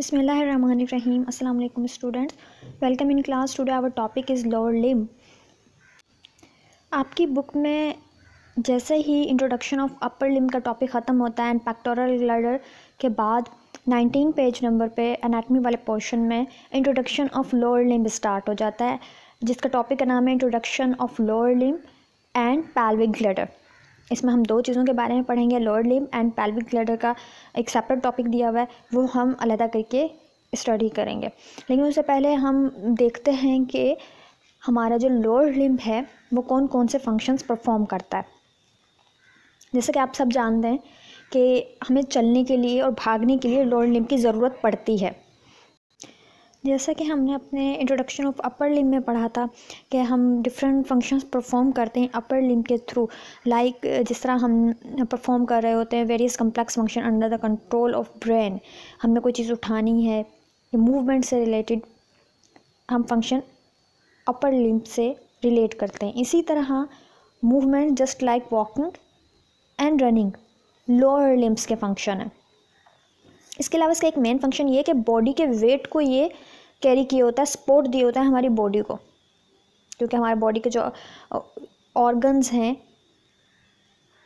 Bismillahirrahmanirrahim. अल्लाम students welcome in class class. Today our topic is lower limb आपकी book में जैसे ही introduction of upper लिम का topic ख़त्म होता है एंड पैक्टोरल ग्लडर के बाद 19 पेज नंबर पे एनाटमी वाले पोर्शन में introduction of lower limb start हो जाता है जिसका टॉपिक का नाम है introduction of lower limb and pelvic girdle इसमें हम दो चीज़ों के बारे में पढ़ेंगे lower limb and pelvic girdle का एक सेपरेट टॉपिक दिया हुआ है वो हम अलहदा करके स्टडी करेंगे लेकिन उससे पहले हम देखते हैं कि हमारा जो लोअर लिम्ब है वो कौन कौन से फंक्शंस परफॉर्म करता है जैसे कि आप सब जानते हैं कि हमें चलने के लिए और भागने के लिए लोअर लिम्ब की ज़रूरत पड़ती है जैसा कि हमने अपने इंट्रोडक्शन ऑफ अपर लिम में पढ़ा था कि हम डिफरेंट फंक्शंस परफॉर्म करते हैं अपर लिम के थ्रू लाइक like, जिस तरह हम परफॉर्म कर रहे होते हैं various complex function under the control of brain हमने कोई चीज़ उठानी है मूवमेंट से रिलेटेड हम फंक्शन अपर लिम से रिलेट करते हैं इसी तरह movement just like walking and running lower limbs के फंक्शन हैं इसके अलावा इसका एक मेन फंक्शन ये है कि बॉडी के वेट को ये कैरी किया होता है सपोर्ट दिया होता है हमारी बॉडी को क्योंकि हमारे बॉडी के जो ऑर्गन्स हैं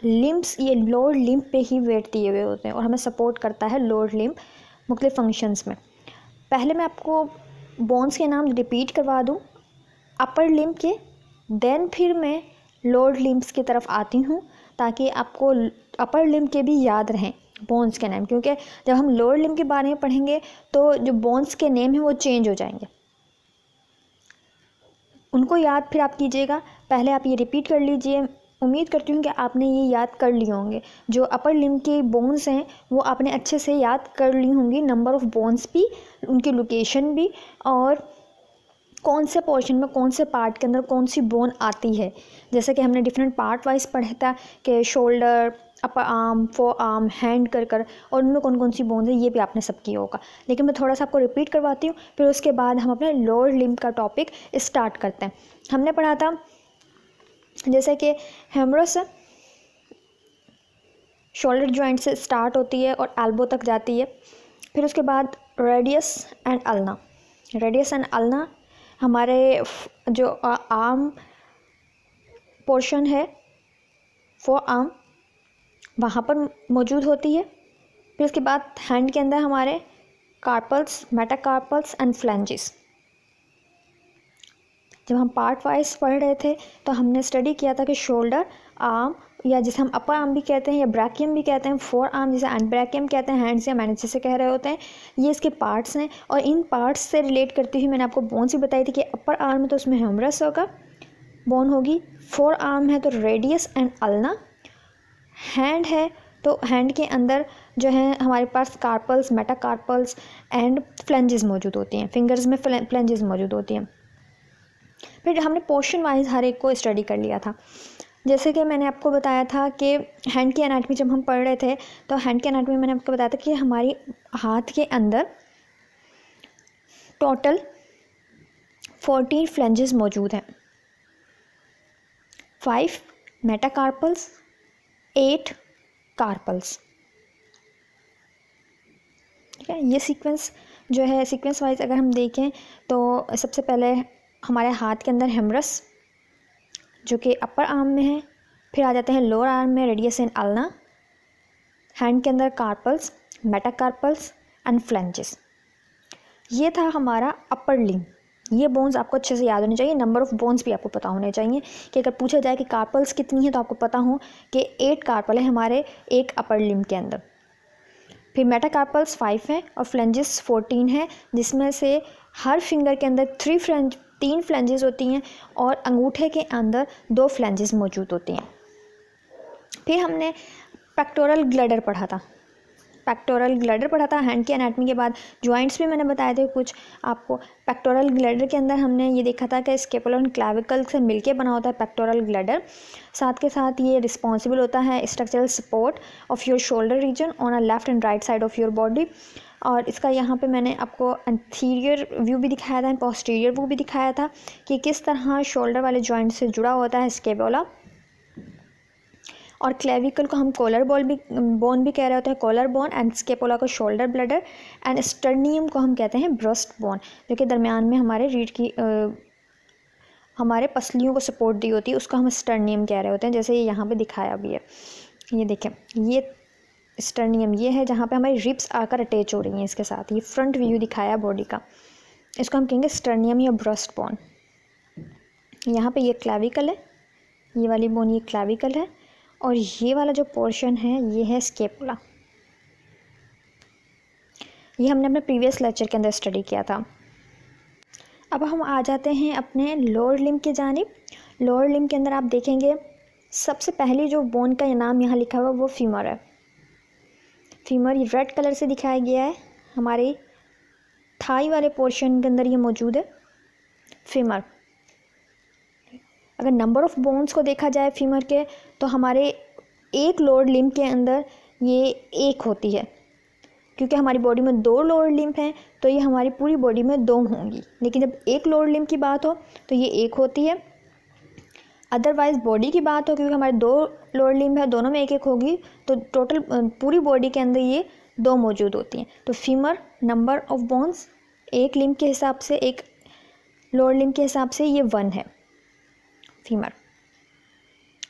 लिम्ब्स ये लोअर लिम्ब पे ही वेट दिए हुए होते हैं और हमें सपोर्ट करता है लोअर लिम्प मुख्तु फंक्शंस में पहले मैं आपको बोन्स के नाम रिपीट करवा दूँ अपर लिम्प के देन फिर मैं लोअर लिम्ब्स की तरफ आती हूँ ताकि आपको अपर लिम्ब के भी याद रहें बोन्स के नेम क्योंकि जब हम लोअर लिम के बारे में पढ़ेंगे तो जो बोन्स के नेम हैं वो चेंज हो जाएंगे उनको याद फिर आप कीजिएगा पहले आप ये रिपीट कर लीजिए उम्मीद करती हूँ कि आपने ये याद कर लिए होंगे जो अपर लिम के बोन्स हैं वो आपने अच्छे से याद कर ली होंगी नंबर ऑफ़ बोन्स भी उनकी लोकेशन भी और कौन से पोर्शन में कौन से पार्ट के अंदर कौन सी बोन आती है जैसे कि हमने डिफरेंट पार्ट वाइज पढ़ा था कि shoulder upper arm forearm hand कर कर और उनमें कौन कौन सी बोन्स है ये भी आपने सब किया होगा लेकिन मैं थोड़ा सा आपको रिपीट करवाती हूँ फिर उसके बाद हम अपने लोअर लिम्ब का टॉपिक स्टार्ट करते हैं हमने पढ़ा था जैसे कि हेमरस शोल्डर जॉइंट से स्टार्ट होती है और एल्बो तक जाती है फिर उसके बाद radius and ulna radius and ulna हमारे जो आर्म पोर्शन है फोर आर्म वहाँ पर मौजूद होती है फिर उसके बाद हैंड के अंदर हमारे कार्पल्स मेटाकार्पल्स एंड फ्लेंजिस जब हम पार्ट वाइज पढ़ रहे थे तो हमने स्टडी किया था कि शोल्डर आर्म या जिसे हम अपर आर्म भी कहते हैं या ब्रैकियम भी कहते हैं फोर आर्म जिसे एंड ब्रैकियम कहते हैं हैंड्स या मैनेजर से कह रहे होते हैं ये इसके पार्ट्स हैं और इन पार्ट्स से रिलेट करती हुई मैंने आपको बोन्स भी बताई थी कि अपर आर्म तो है तो उसमें हमरस होगा बोन होगी फोर आर्म है तो रेडियस एंड अल्ना हैंड है तो हैंड के अंदर जो है हमारे पास कार्पल्स मेटाकार्पल्स एंड फ्लेंजेस मौजूद होती हैं फिंगर्स में फ्लेंजेस मौजूद होती हैं फिर हमने पोर्शन वाइज हर एक को स्टडी कर लिया था जैसे कि मैंने आपको बताया था कि हैंड की एनाटमी जब हम पढ़ रहे थे तो हैंड की एनाटमी मैंने आपको बताया था कि हमारी हाथ के अंदर टोटल फोर्टीन फ्लेंजेस मौजूद हैं फाइव मेटाकार्पल्स एट कार्पल्स ठीक है ये सीक्वेंस जो है सीक्वेंस वाइज अगर हम देखें तो सबसे पहले हमारे हाथ के अंदर हेमरस जो कि अपर आर्म में है फिर आ जाते हैं लोअर आर्म में रेडियस एंड अल्ना हैंड के अंदर कार्पल्स कार्पल्स एंड फ्लेंचेस ये था हमारा अपर लिंग ये बोन्स आपको अच्छे से याद होने चाहिए नंबर ऑफ़ बोन्स भी आपको पता होने चाहिए कि अगर पूछा जाए कि कार्पल्स कितनी हैं तो आपको पता हो कि एट कार्पल है हमारे एक अपर लिम के अंदर फिर मेटाकार्पल्स फाइव हैं और फ्लेंजेस फोर्टीन हैं जिसमें से हर फिंगर के अंदर थ्री फ्लेंज तीन फ्लेंजेस होती हैं और अंगूठे के अंदर दो फ्लेंजेस मौजूद होती हैं फिर हमने पेक्टोरल ग्लडर पढ़ा था पेक्टोरल ग्लैडर पढ़ा था हैंड की एनाटमी के बाद जॉइंट्स भी मैंने बताए थे कुछ आपको पेक्टोरल ग्लैडर के अंदर हमने ये देखा था कि स्केपल एंड क्लाविकल से मिलके बना होता है पेक्टोरल ग्लैडर साथ के साथ ये रिस्पॉन्सिबल होता है structural support of your shoulder region on a left and right side of your body और इसका यहाँ पे मैंने आपको एंथीरियर व्यू भी दिखाया था पोस्टीरियर व्यू भी दिखाया था कि किस तरह शोल्डर वाले जॉइंट से जुड़ा होता है स्केबोला और क्लेविकल को हम कॉलर बॉल भी बोन भी कह रहे होते हैं कॉलर बोन एंड स्केपोला को शोल्डर ब्लडर एंड स्टर्नियम को हम कहते हैं ब्रस्ट बोन जो कि दरमियान में हमारे रीढ़ की आ, हमारे पसलियों को सपोर्ट दी होती है उसको हम स्टर्नियम कह रहे होते हैं जैसे ये यह यहाँ पर दिखाया भी है ये देखें ये स्टर्नियम ये है जहाँ पर हमारी रिप्स आकर अटैच हो रही हैं इसके साथ ये फ्रंट व्यू दिखाया बॉडी का इसको हम कहेंगे स्टर्नियम या ब्रस्ट बोन यहाँ पे ये क्लाविकल है ये वाली बोन ये क्लाविकल है और ये वाला जो पोर्शन है ये है स्केपुला ये हमने अपने प्रीवियस लेक्चर के अंदर स्टडी किया था अब हम आ जाते हैं अपने लोअर लिम की जानब लोअर लिम के अंदर आप देखेंगे सबसे पहले जो बोन का नाम यहाँ लिखा हुआ वो फीमर है फीमर ये रेड कलर से दिखाया गया है हमारे थाई वाले पोर्शन के अंदर ये मौजूद है फीमर अगर नंबर ऑफ़ बोन्स को देखा जाए फीमर के तो हमारे एक लोअर लिम्ब के अंदर ये एक होती है क्योंकि हमारी बॉडी में दो लोअर लिम्ब हैं तो ये हमारी पूरी बॉडी में दो होंगी लेकिन जब एक लोअर लिम्ब की बात हो तो ये एक होती है अदरवाइज़ बॉडी की बात हो क्योंकि हमारे दो लोअर लिम्ब है दोनों में एक एक होगी तो टोटल पूरी बॉडी के अंदर ये दो मौजूद होती हैं तो फीमर नंबर ऑफ बोन्स एक लिम्ब के हिसाब से एक लोअर लिम्ब के हिसाब से ये वन है फीमर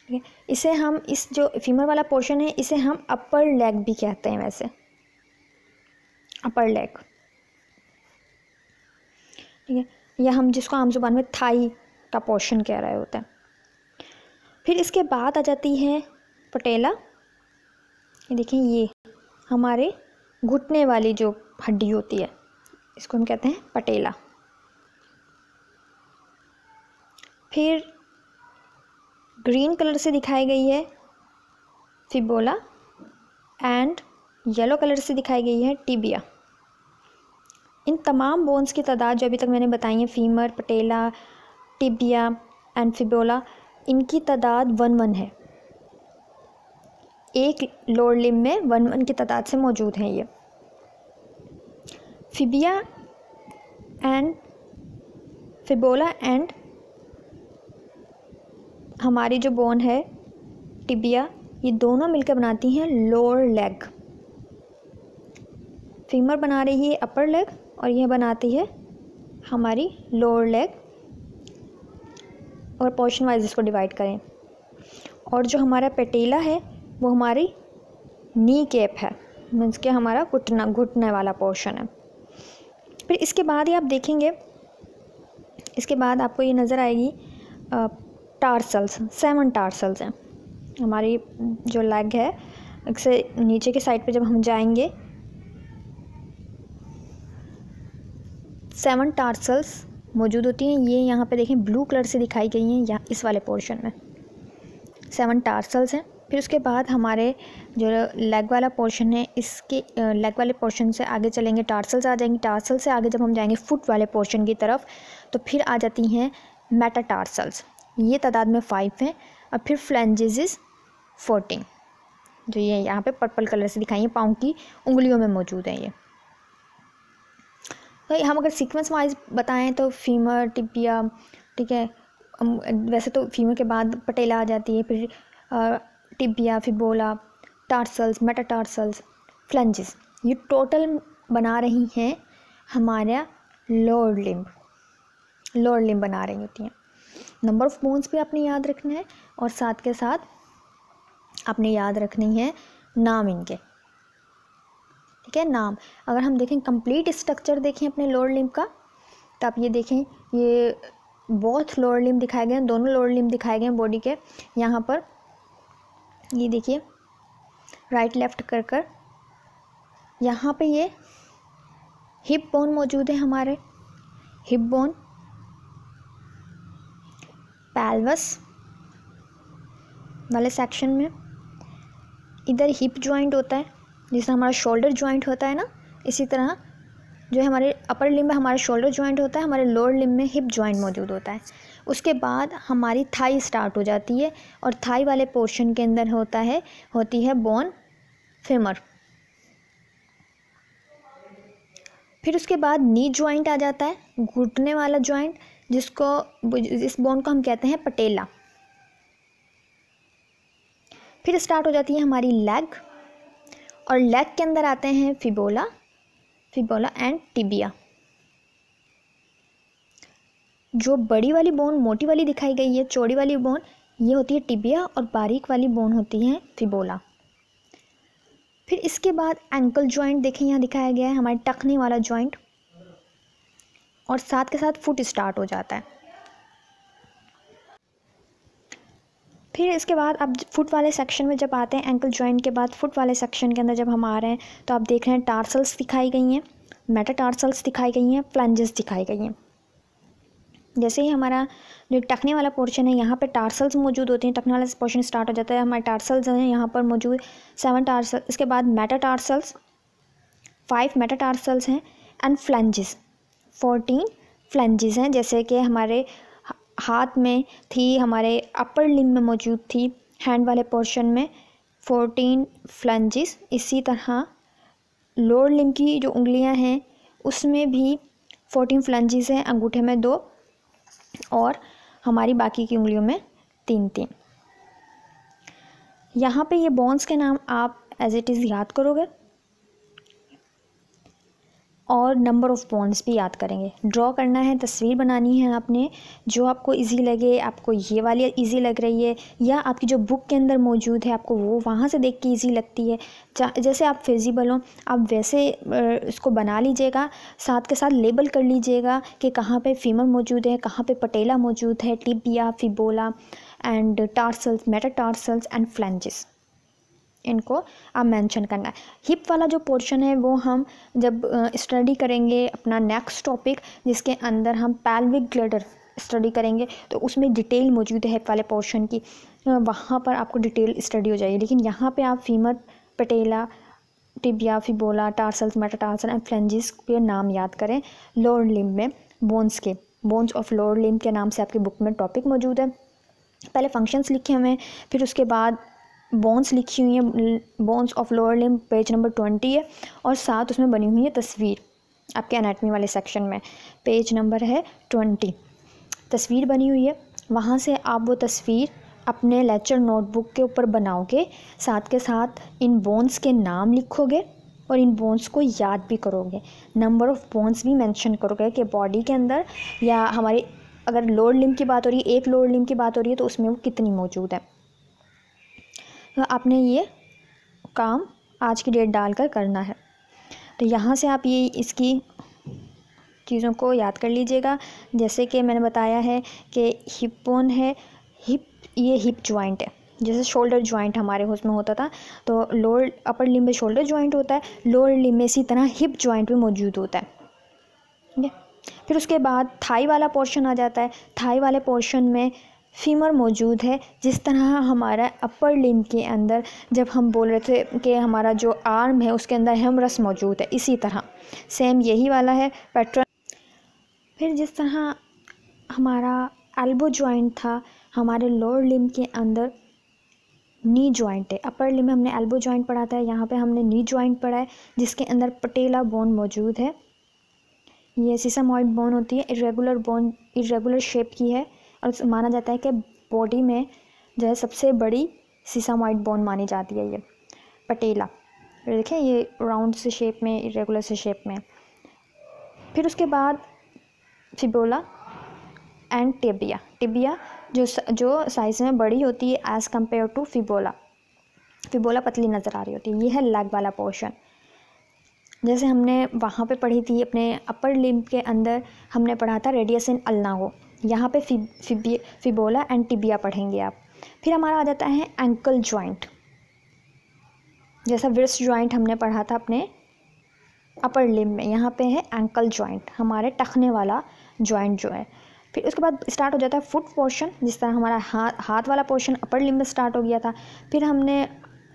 ठीक है इसे हम इस जो फीमर वाला पोर्शन है इसे हम अपर लेग भी कहते हैं वैसे अपर लेग ठीक है या हम जिसको आम जुबान में थाई का पोर्शन कह रहे होते हैं फिर इसके बाद आ जाती है पटेला ये देखें ये हमारे घुटने वाली जो हड्डी होती है इसको हम कहते हैं पटेला फिर ग्रीन कलर से दिखाई गई है फिबोला एंड येलो कलर से दिखाई गई है टिबिया इन तमाम बोन्स की तादाद जो अभी तक मैंने बताई है femur patella tibia and fibula इनकी तादाद वन वन है एक लोअर लिम में वन वन की तादाद से मौजूद हैं ये फिबिया एंड फिबोला एंड हमारी जो बोन है टिबिया ये दोनों मिलकर बनाती हैं लोअर लेग फीमर बना रही है अपर लेग और यह बनाती है हमारी लोअर लेग और पोर्शन वाइज इसको डिवाइड करें और जो हमारा पेटीला है वो हमारी नी केप है मीन्स के हमारा घुटना घुटने वाला पोर्शन है फिर इसके बाद ही आप देखेंगे इसके बाद आपको ये नज़र आएगी टार्सल्स सेवन टार्सल्स हैं हमारी जो लेग है से नीचे के साइड पे जब हम जाएंगे सेवन टार्सल्स मौजूद होती हैं ये यहाँ पे देखें ब्लू कलर से दिखाई गई हैं या इस वाले पोर्शन में सेवन टार्सल्स हैं फिर उसके बाद हमारे जो लेग वाला पोर्शन है इसके लेग वाले पोर्शन से आगे चलेंगे टार्सल्स आ जाएंगे टार्सल से आगे जब हम जाएंगे फुट वाले पोर्शन की तरफ तो फिर आ जाती हैं मेटा टार्सल्स ये तादाद में फाइव हैं और फिर फ्लैंजेज फोर्टीन जो ये यहाँ पे पर्पल कलर से दिखाई है पाँव की उंगलियों में मौजूद है ये तो हम अगर सीक्वेंस वाइज बताएं तो फीमर टिपिया ठीक है वैसे तो फीमर के बाद पटेला आ जाती है फिर tibia fibula tarsals metatarsals phalanges ये टोटल बना रही हैं हमारा लोअर लिम्ब लोअर लिम्ब बना रही होती हैं नंबर ऑफ़ बोन्स भी आपने याद रखना है और साथ के साथ आपने याद रखनी है नाम इनके ठीक है नाम अगर हम देखें कंप्लीट स्ट्रक्चर देखें अपने लोअर लिम्ब का तो आप ये देखें ये बोथ लोअर लिम्ब दिखाए गए हैं दोनों लोअर लिम्ब दिखाए गए हैं बॉडी के यहाँ पर ये देखिए राइट लेफ़्ट कर कर यहाँ पर ये हिप बोन मौजूद है हमारे हिप बोन पैल्वस वाले सेक्शन में इधर हिप जॉइंट होता है जिसमें हमारा शोल्डर जॉइंट होता है ना इसी तरह जो है हमारे अपर लिम में हमारा शोल्डर जॉइंट होता है हमारे लोअर लिम में हिप जॉइंट मौजूद होता है उसके बाद हमारी थाई स्टार्ट हो जाती है और थाई वाले पोर्शन के अंदर होता है होती है बोन फेमर फिर उसके बाद नी जॉइंट आ जाता है घुटने वाला जॉइंट जिसको इस बोन को हम कहते हैं पटेला फिर स्टार्ट हो जाती है हमारी लेग और लेग के अंदर आते हैं फिबोला फिबोला एंड टिबिया जो बड़ी वाली बोन मोटी वाली दिखाई गई है चौड़ी वाली बोन ये होती है टिबिया और बारीक वाली बोन होती है फिबोला फिर इसके बाद एंकल जॉइंट देखें यहाँ दिखाया गया है हमारे टखने वाला जॉइंट और साथ के साथ फुट स्टार्ट हो जाता है फिर इसके बाद अब फुट वाले सेक्शन में जब आते हैं एंकल जॉइंट के बाद फुट वाले सेक्शन के अंदर जब हम आ रहे हैं तो आप देख रहे हैं टार्सल्स दिखाई गई हैं मेटा टार्सल्स दिखाई गई हैं प्लंजेस दिखाई गई हैं जैसे ही हमारा जो टखने वाला पोर्शन है यहाँ पे टार्सल्स मौजूद होते हैं टखने वाला पोर्शन स्टार्ट हो जाता है हमारे टार्सल्स हैं यहाँ पर मौजूद सेवन टार्सल इसके बाद metatarsals five metatarsals हैं एंड फ्लेंजेस फोर्टीन फ्लेंजेस हैं जैसे कि हमारे हाथ में थी हमारे अपर लिम में मौजूद थी हैंड वाले पोर्शन में फोर्टीन फ्लेंजेस इसी तरह लोअर लिम की जो उंगलियां हैं उसमें भी फोर्टीन फ्लेंजेस हैं अंगूठे में दो और हमारी बाकी की उंगलियों में तीन तीन यहाँ पे ये बॉन्स के नाम आप एज इट इज़ याद करोगे और नंबर ऑफ़ पॉइंट्स भी याद करेंगे ड्रॉ करना है तस्वीर बनानी है आपने जो आपको इजी लगे आपको ये वाली इजी लग रही है या आपकी जो बुक के अंदर मौजूद है आपको वो वहाँ से देख के इजी लगती है जैसे आप फिजिबल हो आप वैसे इसको बना लीजिएगा साथ के साथ लेबल कर लीजिएगा कि कहाँ पे फीमर मौजूद है कहाँ पे पटेला मौजूद है tibia fibula and tarsals metatarsals and phalanges इनको आप मेंशन करना है हिप वाला जो पोर्शन है वो हम जब स्टडी करेंगे अपना नेक्स्ट टॉपिक जिसके अंदर हम पैल्विक ग्लडर स्टडी करेंगे तो उसमें डिटेल मौजूद है हिप वाले पोर्शन की वहाँ पर आपको डिटेल स्टडी हो जाएगी लेकिन यहाँ पे आप femur patella tibia fibula tarsals metatarsal and phalanges के नाम याद करें लोअर लिम में बोन्स के बोन्स ऑफ लोअर लिम के नाम से आपके बुक में टॉपिक मौजूद है पहले फंक्शंस लिखे हुए हैं फिर उसके बाद बोन्स लिखी हुई है bones of lower limb page number twenty है और साथ उसमें बनी हुई है तस्वीर आपके एनाटमी वाले सेक्शन में पेज नंबर है ट्वेंटी तस्वीर बनी हुई है वहाँ से आप वो तस्वीर अपने लेक्चर नोटबुक के ऊपर बनाओगे साथ के साथ इन बोन्स के नाम लिखोगे और इन बोन्स को याद भी करोगे नंबर ऑफ़ बोन्स भी मेंशन करोगे कि बॉडी के अंदर या हमारे अगर लोअर लिम की बात हो रही है एक लोअर लिम की बात हो रही है तो उसमें वो कितनी मौजूद है तो आपने ये काम आज की डेट डालकर करना है तो यहाँ से आप ये इसकी चीज़ों को याद कर लीजिएगा जैसे कि मैंने बताया है कि हिप बोन है हिप ये हिप जॉइंट है जैसे शोल्डर जॉइंट हमारे उसमें होता था तो लोअर अपर लिम में शोल्डर जॉइंट होता है लोअर लिम में इसी तरह हिप जॉइंट भी मौजूद होता है ठीक है फिर उसके बाद थाई वाला पोर्शन आ जाता है थाई वाले पोर्शन में फीमर मौजूद है जिस तरह हमारा अपर लिम के अंदर जब हम बोल रहे थे कि हमारा जो आर्म है उसके अंदर हेमरस मौजूद है इसी तरह सेम यही वाला है पेट्रन फिर जिस तरह हमारा एल्बो जॉइंट था हमारे लोअर लिम के अंदर नी जॉइंट है अपर लिम में हमने एल्बो जॉइंट पढ़ा था यहाँ पे हमने नी जॉइंट पढ़ा है जिसके अंदर पटेला बोन मौजूद है ये सिसमॉइड बोन होती है इरेगुलर बोन इरेगुलर शेप की है और माना जाता है कि बॉडी में जो है सबसे बड़ी सीसामाइट बोन मानी जाती है ये पटेला देखें ये राउंड से शेप में रेगुलर से शेप में फिर उसके बाद फिबोला एंड टिबिया टिबिया जो जो साइज़ में बड़ी होती है as compared to fibula fibula पतली नज़र आ रही होती है ये है लेग वाला पोर्शन जैसे हमने वहाँ पे पढ़ी थी अपने अपर लिम्ब के अंदर हमने पढ़ा था रेडियस इन अल्नागो यहाँ पे फिब फिबी फिबोला एंड टिबिया पढ़ेंगे आप फिर हमारा आ जाता है एंकल जॉइंट जैसा विस्ट जॉइंट हमने पढ़ा था अपने अपर लिम में यहाँ पे है एंकल जॉइंट हमारे टखने वाला जॉइंट जो है फिर उसके बाद स्टार्ट हो जाता है फुट पोर्शन जिस तरह हमारा हाथ हाथ वाला पोर्शन अपर लिम में स्टार्ट हो गया था फिर हमने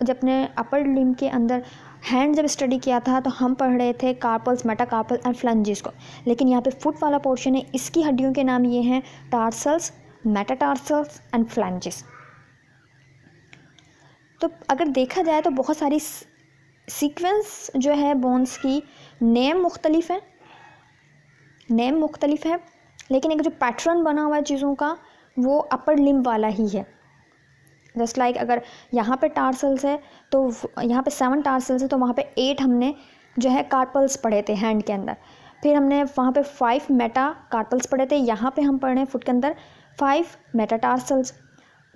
जब अपने अपर लिम के अंदर हैंड जब स्टडी किया था तो हम पढ़ रहे थे कार्पल्स मेटाकार्पल एंड फ्लंजिस को लेकिन यहाँ पे फुट वाला पोर्शन है इसकी हड्डियों के नाम ये हैं टार्सल्स मेटाटार्सल्स एंड फ्लंजिस तो अगर देखा जाए तो बहुत सारी सीक्वेंस जो है बोन्स की नेम मुख्तलिफ है नेम मुख्तलिफ है लेकिन एक जो पैटर्न बना हुआ है चीज़ों का वो अपर लिम्ब वाला ही है जस्ट लाइक like अगर यहाँ पे टार्सल्स है तो यहाँ पे सेवन टार्सल्स है तो वहाँ पे एट हमने जो है कार्पल्स पढ़े थे हैंड के अंदर फिर हमने वहाँ पे फाइव मेटा कार्पल्स पढ़े थे यहाँ पे हम पढ़े फुट के अंदर फाइव मेटा टार्सल्स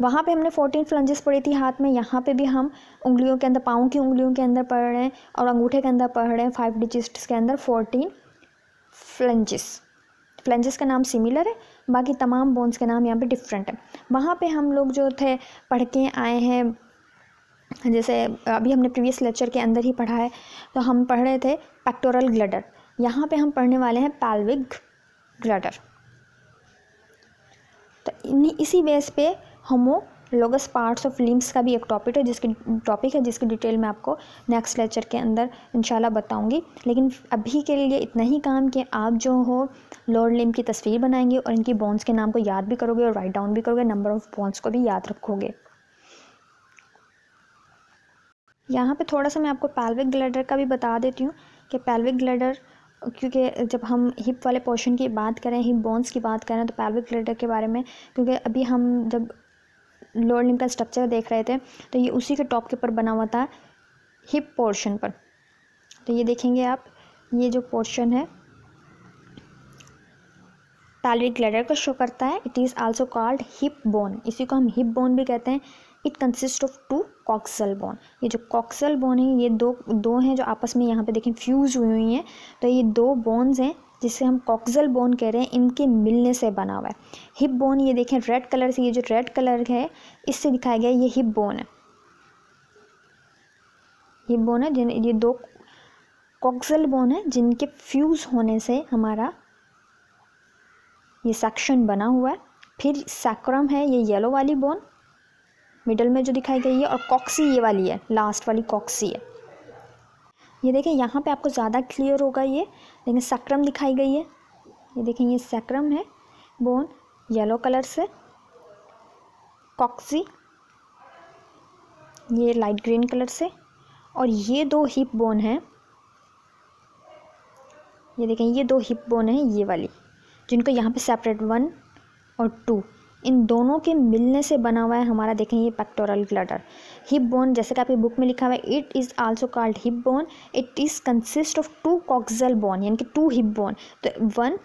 वहाँ पे हमने फोर्टीन फ्लंजेस पढ़ी थी हाथ में यहाँ पे भी हम उंगलियों के अंदर पाँव की उंगलियों के अंदर पढ़ रहे हैं और अंगूठे के अंदर पढ़ रहे हैं फाइव डिजिट्स के अंदर फोर्टीन फ्लंजेस फ्लंजेस का नाम सिमिलर है बाकी तमाम बोन्स के नाम यहाँ पे डिफरेंट है वहाँ पे हम लोग जो थे पढ़ के आए हैं जैसे अभी हमने प्रीवियस लेक्चर के अंदर ही पढ़ा है तो हम पढ़ रहे थे पैक्टोरल ग्लडर यहाँ पे हम पढ़ने वाले हैं पैल्विक ग्लडर तो इन्हीं इसी बेस पे homologous parts of limbs का भी एक टॉपिक है जिसकी टॉपिक है जिसकी डिटेल मैं आपको नेक्स्ट लेक्चर के अंदर इंशाल्लाह बताऊंगी लेकिन अभी के लिए इतना ही काम कि आप जो हो लोअर लिम की तस्वीर बनाएंगे और इनकी बोन्स के नाम को याद भी करोगे और राइट डाउन भी करोगे नंबर ऑफ बोन्स को भी याद रखोगे यहाँ पर थोड़ा सा मैं आपको पैल्विक ग्लैडर का भी बता देती हूँ कि पैल्विक ग्लैडर क्योंकि जब हम हिप वाले पोर्शन की बात करें हिप बोन्स की बात करें तो पैल्विक ग्लैडर के बारे में क्योंकि अभी हम जब लोअर लिम का स्ट्रक्चर देख रहे थे तो ये उसी के टॉप के ऊपर बना हुआ था हिप पोर्शन पर तो ये देखेंगे आप ये जो पोर्शन है पैल्विक ग्लैडर को शो करता है it is also called hip bone इसी को हम हिप बोन भी कहते हैं it consist of two coxal bone ये जो कॉक्सल बोन है ये दो दो हैं जो आपस में यहाँ पे देखें फ्यूज़ हुई हुई हैं तो ये दो बोन्स हैं जिसे हम कॉक्जल बोन कह रहे हैं इनके मिलने से बना हुआ है हिप बोन ये देखें रेड कलर से ये जो रेड कलर है इससे दिखाया गया ये हिप बोन है हिप बोन है जिन ये दो कॉक्जल बोन है जिनके फ्यूज़ होने से हमारा ये सेक्शन बना हुआ है फिर सैक्रम है ये येलो वाली बोन मिडल में जो दिखाई गई है और कॉक्सी ये वाली है लास्ट वाली कॉक्सी है ये देखें यहाँ पे आपको ज़्यादा क्लियर होगा ये लेकिन सक्रम दिखाई गई है ये देखें ये सक्रम है बोन येलो कलर से कॉक्सी ये लाइट ग्रीन कलर से और ये दो हिप बोन हैं ये देखें ये दो हिप बोन है ये वाली जिनको यहाँ पे सेपरेट वन और टू इन दोनों के मिलने से बना हुआ है हमारा देखें ये पेक्टोरल ग्लटर हिप बोन जैसे कि आपकी बुक में लिखा हुआ है it is also called hip bone it is consist of two coxal bone यानी कि टू हिप बोन तो वन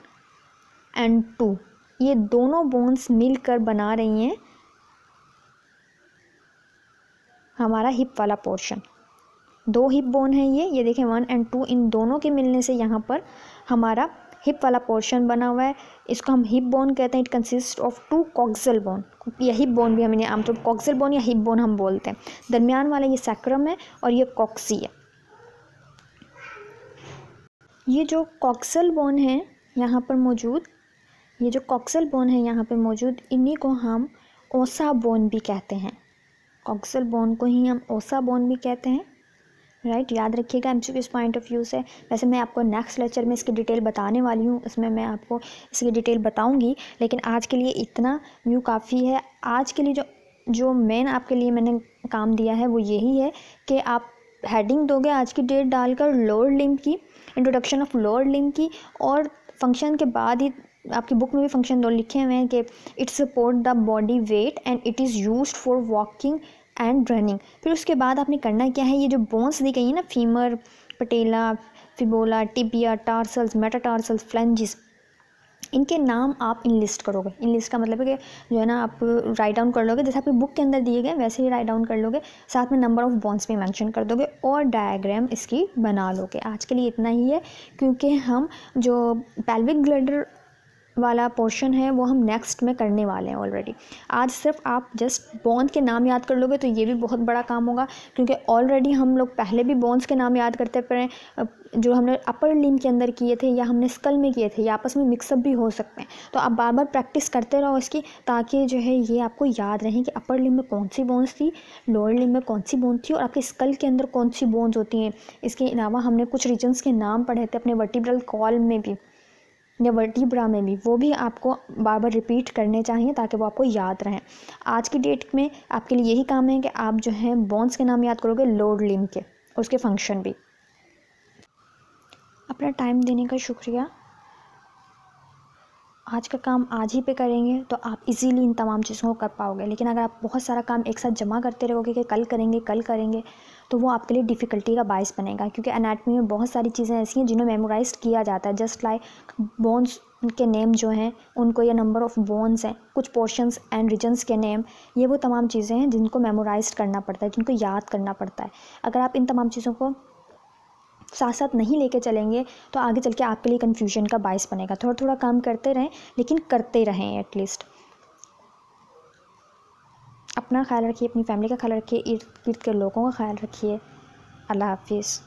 एंड टू ये दोनों बोन्स मिलकर बना रही हैं हमारा हिप वाला पोर्शन दो हिप बोन है ये ये देखें वन एंड टू इन दोनों के मिलने से यहाँ पर हमारा हिप वाला पोर्शन बना हुआ है इसको हम हिप बोन कहते हैं it consist of two coxal bone या हिप बोन भी हम आमतौर पर कॉक्सल बोन या हिप बोन हम बोलते हैं दरमियान वाला ये सैक्रम है और ये कॉक्सी है ये जो कॉक्सल बोन है यहाँ पर मौजूद ये जो कॉक्सल बोन है यहाँ पर मौजूद इन्हीं को हम ओसा बोन भी कहते हैं कॉक्सल बोन को ही हम ओसा बोन भी कहते हैं राइट right? याद रखिएगा एम इस पॉइंट ऑफ व्यू से वैसे मैं आपको नेक्स्ट लेक्चर में इसकी डिटेल बताने वाली हूँ उसमें मैं आपको इसकी डिटेल बताऊँगी लेकिन आज के लिए इतना व्यू काफ़ी है आज के लिए जो जो मेन आपके लिए मैंने काम दिया है वो यही है कि आप हेडिंग दोगे आज की डेट डालकर लोअर लिम की इंट्रोडक्शन ऑफ लोअर लिंक की और फंक्शन के बाद ही आपकी बुक में भी फंक्शन दो लिखे हुए हैं कि it support the body weight and it is use for walking and running फिर उसके बाद आपने करना क्या है ये जो बोन्स दी गई है ना femur patella fibula tibia tarsals metatarsals phalanges इनके नाम आप इनलिस्ट करोगे इनलिस्ट का मतलब है कि जो है ना आप राइट डाउन कर लोगे जैसे आपकी बुक के अंदर दिए गए वैसे ही राइट डाउन कर लोगे साथ में नंबर ऑफ़ बॉन्स भी मेंशन कर दोगे और डायग्राम इसकी बना लोगे आज के लिए इतना ही है क्योंकि हम जो पैल्विक ग्लैंडर वाला पोर्शन है वो हम नेक्स्ट में करने वाले हैं ऑलरेडी आज सिर्फ आप जस्ट बॉन्ड के नाम याद कर लोगे तो ये भी बहुत बड़ा काम होगा क्योंकि ऑलरेडी हम लोग पहले भी बॉन्ड्स के नाम याद करते पड़े जो हमने अपर लिम के अंदर किए थे या हमने स्कल में किए थे या आपस में मिक्सअप भी हो सकते हैं तो आप बार बार प्रैक्टिस करते रहो इसकी ताकि जो है ये आपको याद रहे कि अपर लिम में कौन सी बोन्स थी लोअर लिम में कौन सी बोन थी और आपके स्कल के अंदर कौन सी बोन्स होती हैं इसके अलावा हमने कुछ रीजन्स के नाम पढ़े थे अपने वर्टिब्रल कॉल में भी या वर्टिब्रा में भी वो भी आपको बार बार रिपीट करने चाहिए ताकि वो आपको याद रहें आज की डेट में आपके लिए यही काम है कि आप जो है बोन्स के नाम याद करोगे लोड लिम के उसके फंक्शन भी अपना टाइम देने का शुक्रिया आज का काम आज ही पे करेंगे तो आप इजीली इन तमाम चीज़ों को कर पाओगे लेकिन अगर आप बहुत सारा काम एक साथ जमा करते रहोगे कि कल करेंगे कल करेंगे तो वो आपके लिए डिफ़िकल्टी का बायस बनेगा क्योंकि अनाटमी में बहुत सारी चीज़ें ऐसी हैं जिन्हें मेमोराइज किया जाता है जस्ट लाइक बोन्स के नेम जो हैं उनको या नंबर ऑफ़ बोन्स हैं कुछ पोर्शंस एंड रीजन्स के नेम ये वो तमाम चीज़ें हैं जिनको मेमोराइज करना पड़ता है जिनको याद करना पड़ता है अगर आप इन तमाम चीज़ों को साथ साथ नहीं लेके चलेंगे तो आगे चल के आपके लिए कन्फ्यूजन का बायस बनेगा थोड़ा थोड़ा काम करते रहें लेकिन करते रहें एटलीस्ट अपना ख्याल रखिए अपनी फैमिली का ख्याल रखिए इर्द गिर्द के लोगों का ख्याल रखिए अल्लाह हाफिज़